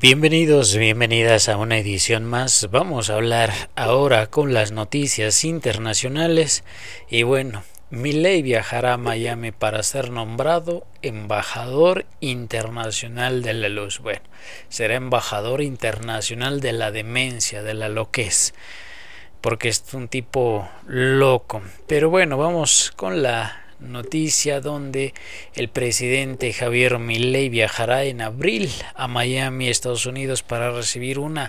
Bienvenidos, bienvenidas a una edición más. Vamos a hablar ahora con las noticias internacionales y bueno, Milley viajará a Miami para ser nombrado embajador internacional de la luz. Bueno, será embajador internacional de la demencia, de la loquez, porque es un tipo loco. Pero bueno, vamos con la noticia donde el presidente Javier Milley viajará en abril a Miami, Estados Unidos, para recibir un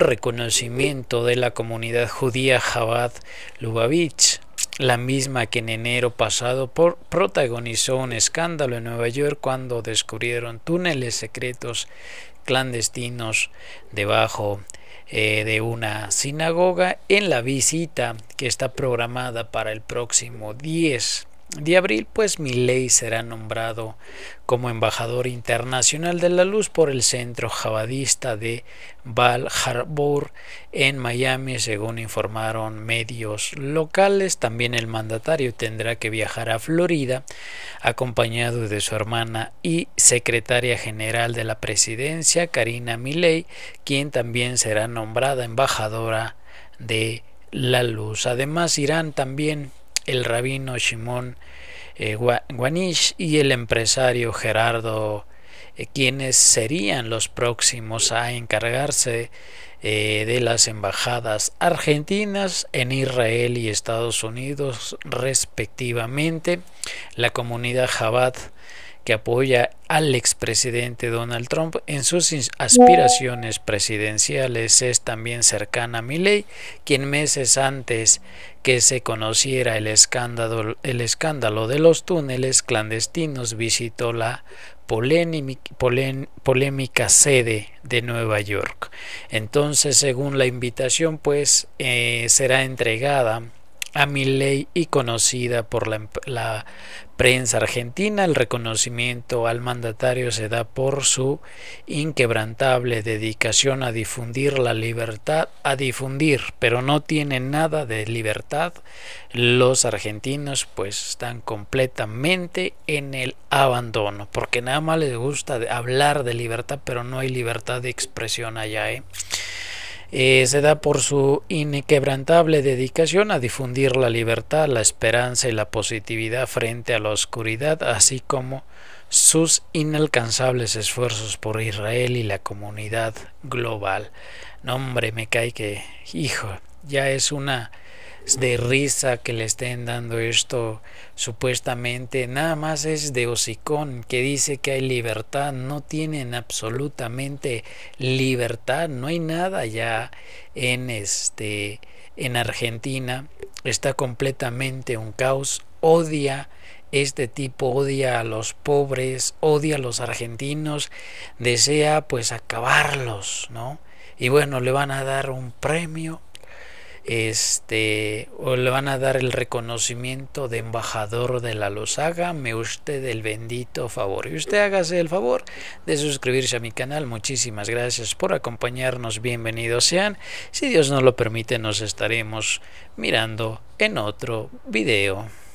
reconocimiento de la comunidad judía Jabad Lubavitch, la misma que en enero pasado protagonizó un escándalo en Nueva York cuando descubrieron túneles secretos clandestinos debajo eh, de una sinagoga en la visita que está programada para el próximo 10 de abril, pues Milei será nombrado como embajador internacional de la luz por el centro jabadista de Val Harbour en Miami, según informaron medios locales. También el mandatario tendrá que viajar a Florida, acompañado de su hermana y secretaria general de la presidencia, Karina Milei, quien también será nombrada embajadora de la luz. Además, Irán también el rabino Shimon eh, Guanish y el empresario Gerardo, eh, quienes serían los próximos a encargarse eh, de las embajadas argentinas en Israel y Estados Unidos respectivamente. La comunidad Jabat que apoya al expresidente Donald Trump en sus aspiraciones presidenciales es también cercana a Milley, quien meses antes que se conociera el escándalo, el escándalo de los túneles clandestinos visitó la polémica sede de Nueva York. Entonces, según la invitación, pues eh, será entregada a mi ley y conocida por la, la, prensa argentina. El reconocimiento al mandatario se da por su inquebrantable dedicación a difundir la libertad, a difundir, pero no tiene nada de libertad. Los argentinos pues están completamente en el abandono, porque nada más les gusta hablar de libertad, pero no hay libertad de expresión allá, ¿eh? Eh, se da por su inquebrantable dedicación a difundir la libertad, la esperanza y la positividad frente a la oscuridad, así como sus inalcanzables esfuerzos por Israel y la comunidad global. No, hombre, me cae que, hijo, ya es una de risa que le estén dando esto supuestamente, nada más es de hocicón que dice que hay libertad, no tienen absolutamente libertad, no hay nada ya en este en Argentina, está completamente un caos, odia este tipo odia a los pobres, odia a los argentinos, desea pues acabarlos, ¿no? Y bueno, le van a dar un premio este le van a dar el reconocimiento de embajador de la losaga me usted el bendito favor. Y usted hágase el favor de suscribirse a mi canal. Muchísimas gracias por acompañarnos. Bienvenidos sean. Si Dios nos lo permite, nos estaremos mirando en otro video.